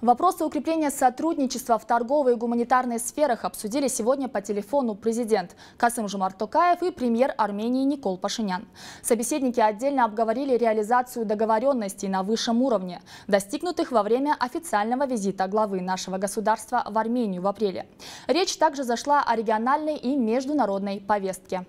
Вопросы укрепления сотрудничества в торговой и гуманитарной сферах обсудили сегодня по телефону президент Касым Жумар Токаев и премьер Армении Никол Пашинян. Собеседники отдельно обговорили реализацию договоренностей на высшем уровне, достигнутых во время официального визита главы нашего государства в Армению в апреле. Речь также зашла о региональной и международной повестке.